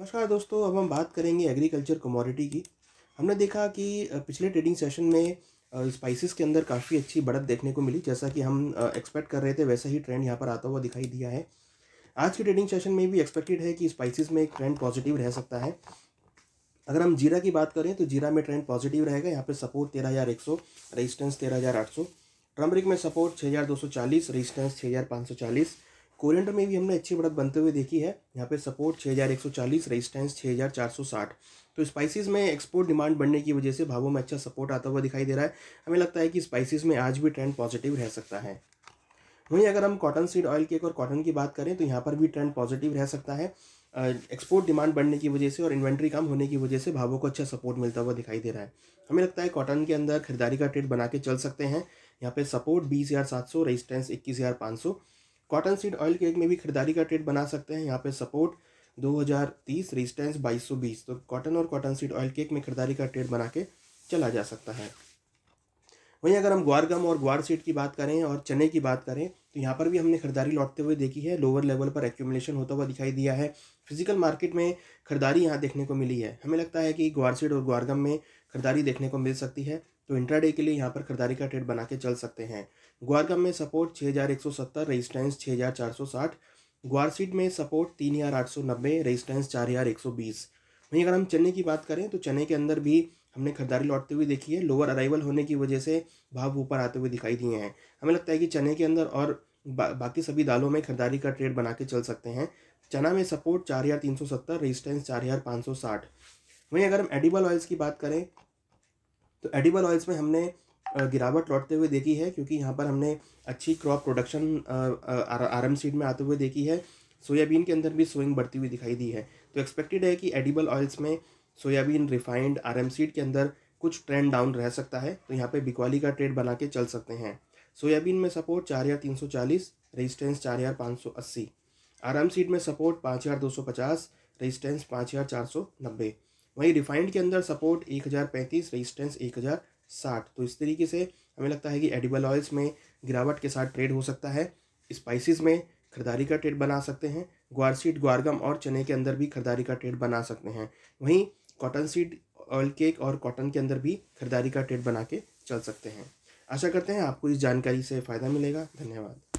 नमस्कार दोस्तों अब हम बात करेंगे एग्रीकल्चर कमोडिटी की हमने देखा कि पिछले ट्रेडिंग सेशन में स्पाइसेस के अंदर काफ़ी अच्छी बढ़त देखने को मिली जैसा कि हम एक्सपेक्ट कर रहे थे वैसा ही ट्रेंड यहाँ पर आता हुआ दिखाई दिया है आज के ट्रेडिंग सेशन में भी एक्सपेक्टेड है कि स्पाइसेस में एक ट्रेंड पॉजिटिव रह सकता है अगर हम जीरा की बात करें तो जीरा में ट्रेंड पॉजिटिव रहेगा यहाँ पर सपोर्ट तेरह हज़ार एक सौ रजिस्टेंस तेरह हज़ार आठ सौ टर्मरिक में सपोर्ट छः हज़ार दो सौ चालीस रजिस्टेंस छः हज़ार पाँच सौ चालीस कोरिएंडर में भी हमने अच्छी बढ़त बनते हुए देखी है यहाँ पे सपोर्ट 6140 रेजिस्टेंस 6460 तो स्पाइसेस में एक्सपोर्ट डिमांड बढ़ने की वजह से भावों में अच्छा सपोर्ट आता हुआ दिखाई दे रहा है हमें लगता है कि स्पाइसेस में आज भी ट्रेंड पॉजिटिव रह सकता है वहीं अगर हम कॉटन सीड ऑयल केक और कॉटन की बात करें तो यहाँ पर भी ट्रेंड पॉजिटिव रह सकता है एक्सपोर्ट डिमांड बढ़ने की वजह से और इन्वेंट्री कम होने की वजह से भावों को अच्छा सपोर्ट मिलता हुआ दिखाई दे रहा है हमें लगता है कॉटन के अंदर खरीदारी का ट्रेड बना के चल सकते हैं यहाँ पे सपोर्ट बीस हज़ार सात सौ रजिस्टेंस इक्कीस हज़ार पाँच सौ कॉटन सीड ऑयल के एक में भी खरीदारी का ट्रेड बना सकते हैं यहाँ पे सपोर्ट 2030 रेजिस्टेंस 2220 तो कॉटन और कॉटन सीड ऑयल केक में खरीदारी का ट्रेड बना के चला जा सकता है वहीं अगर हम ग्वार गम और ग्वार सीड की बात करें और चने की बात करें तो यहाँ पर भी हमने खरीदारी लौटते हुए देखी है लोअर लेवल पर एक्यूमुलेशन होता हुआ दिखाई दिया है फिजिकल मार्केट में खरीदारी यहाँ देखने को मिली है हमें लगता है कि ग्वार सीड और ग्वार गम में खरीदारी देखने को मिल सकती है तो इंट्राडे के लिए यहाँ पर खरीदारी का ट्रेड बना के चल सकते हैं ग्वारगम में सपोर्ट छः हज़ार एक सौ सत्तर रजिस्टेंस छः हज़ार चार सौ साठ ग्वारसीट में सपोर्ट तीन हज़ार आठ सौ नब्बे रजिस्टेंस चार हज़ार एक सौ बीस वहीं अगर हम चेन्नई की बात करें तो चेन्नई के अंदर भी हमने खरीदारी लौटते हुए देखी है लोअर अराइवल होने की वजह से भाव ऊपर आते हुए दिखाई दिए हैं हमें लगता है कि चने के अंदर और बा, बाकी सभी दालों में खरीदारी का ट्रेड बना के चल सकते हैं चना में सपोर्ट चार हज़ार तीन सौ सत्तर रजिस्टेंस चार हज़ार पाँच सौ साठ वहीं अगर हम एडिबल ऑयल्स की बात करें तो एडिबल ऑयल्स में हमने गिरावट लौटते हुए देखी है क्योंकि यहाँ पर हमने अच्छी क्रॉप प्रोडक्शन आरम सीड में आते हुए देखी है सोयाबीन के अंदर भी सोइंग बढ़ती हुई दिखाई दी है तो एक्सपेक्टेड है कि एडिबल ऑयल्स में सोयाबीन रिफाइंड एम सीड के अंदर कुछ ट्रेंड डाउन रह सकता है तो यहाँ पे बिकवाली का ट्रेड बना के चल सकते हैं सोयाबीन में सपोर्ट चार हज़ार तीन सौ चालीस रजिस्टेंस चार हज़ार पाँच सौ अस्सी आर एम सीड में सपोर्ट पाँच हज़ार दो सौ पचास रजिस्टेंस पाँच हज़ार चार सौ नब्बे वहीं रिफाइंड के अंदर सपोर्ट एक हज़ार पैंतीस रजिस्टेंस एक हज़ार साठ तो इस तरीके से हमें लगता है कि एडिबल ऑयल्स में गिरावट के साथ ट्रेड हो सकता है स्पाइसिस में खरीदारी का ट्रेड बना सकते हैं ग्वार सीड ग्वारगम और चने के अंदर भी खरीदारी का ट्रेड बना सकते हैं वहीं कॉटन सीड ऑयल केक और कॉटन के अंदर भी खरीदारी का ट्रेड बना के चल सकते हैं आशा करते हैं आपको इस जानकारी से फ़ायदा मिलेगा धन्यवाद